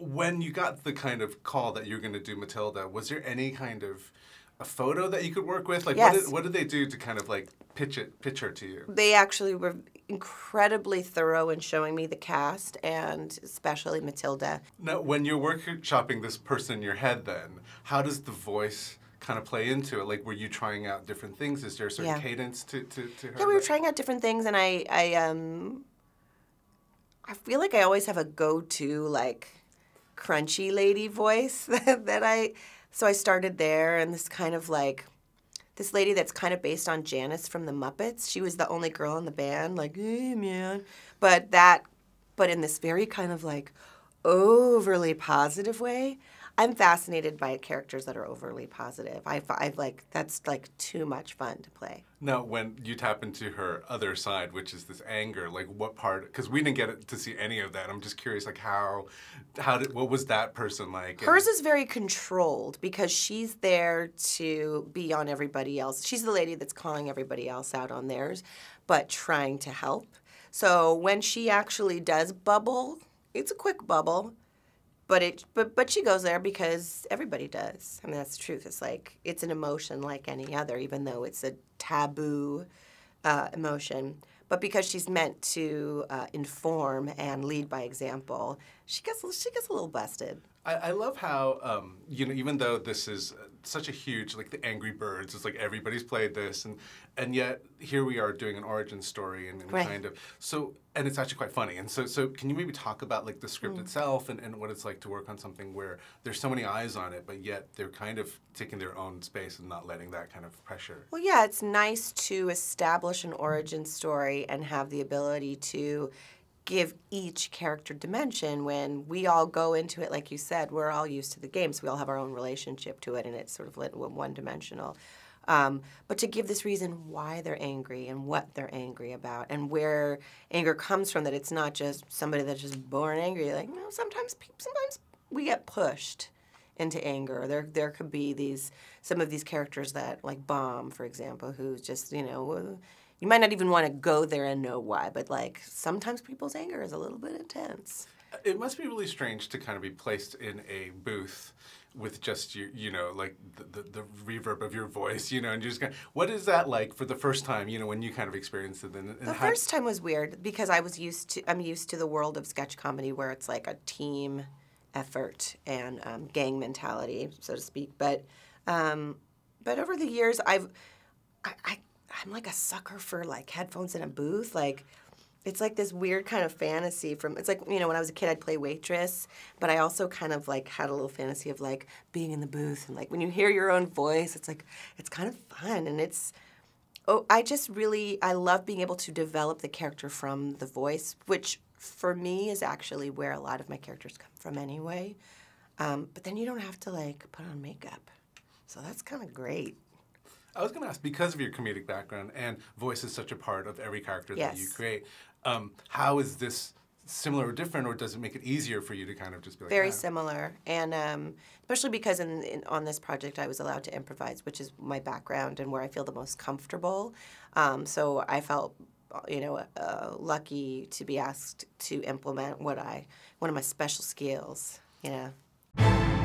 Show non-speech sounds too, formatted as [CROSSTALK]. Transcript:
when you got the kind of call that you're going to do Matilda, was there any kind of a photo that you could work with? Like, yes. what, did, what did they do to kind of like pitch it, pitch her to you? They actually were incredibly thorough in showing me the cast and especially Matilda. Now, when you're workshopping this person in your head, then how does the voice? kind of play into it? Like, were you trying out different things? Is there a certain yeah. cadence to, to, to her? Yeah, we were trying out different things, and I, I, um, I feel like I always have a go-to, like, crunchy lady voice [LAUGHS] that, that I so I started there and this kind of like this lady that's kind of based on Janice from the Muppets. She was the only girl in the band, like, hey man. But that but in this very kind of like overly positive way. I'm fascinated by characters that are overly positive. I, I like that's like too much fun to play. Now, when you tap into her other side, which is this anger, like what part? Because we didn't get to see any of that. I'm just curious, like how, how did what was that person like? Hers and... is very controlled because she's there to be on everybody else. She's the lady that's calling everybody else out on theirs, but trying to help. So when she actually does bubble, it's a quick bubble but it but but she goes there because everybody does. I mean that's the truth. It's like it's an emotion like any other, even though it's a taboo uh, emotion but because she's meant to uh, inform and lead by example, she gets she gets a little busted. I, I love how um, you know even though this is such a huge like the Angry Birds, it's like everybody's played this, and and yet here we are doing an origin story and, and right. kind of so and it's actually quite funny. And so so can you maybe talk about like the script mm. itself and, and what it's like to work on something where there's so many eyes on it, but yet they're kind of taking their own space and not letting that kind of pressure. Well, yeah, it's nice to establish an origin story and have the ability to give each character dimension when we all go into it like you said we're all used to the game so we all have our own relationship to it and it's sort of one dimensional um, but to give this reason why they're angry and what they're angry about and where anger comes from that it's not just somebody that's just born angry like no sometimes sometimes we get pushed into anger. There, there could be these some of these characters that, like Bomb, for example, who's just you know you might not even want to go there and know why, but like sometimes people's anger is a little bit intense. It must be really strange to kind of be placed in a booth with just you, you know, like the, the, the reverb of your voice, you know, and you're just going. What is that like for the first time, you know, when you kind of experienced it? And, and the first time was weird because I was used to. I'm used to the world of sketch comedy where it's like a team effort and um, gang mentality, so to speak. But um, but over the years, I've I, I I'm like a sucker for like headphones in a booth. Like, it's like this weird kind of fantasy from it's like you know when i was a kid i'd play waitress but i also kind of like had a little fantasy of like being in the booth and like when you hear your own voice it's like it's kind of fun and it's oh i just really i love being able to develop the character from the voice which for me is actually where a lot of my characters come from anyway um, but then you don't have to like put on makeup so that's kind of great I was going to ask because of your comedic background and voice is such a part of every character yes. that you create. Um, how is this similar or different, or does it make it easier for you to kind of just be like? Very ah. similar, and um, especially because in, in, on this project I was allowed to improvise, which is my background and where I feel the most comfortable. Um, so I felt uh, you know, uh, lucky to be asked to implement what I, one of my special skills, you know.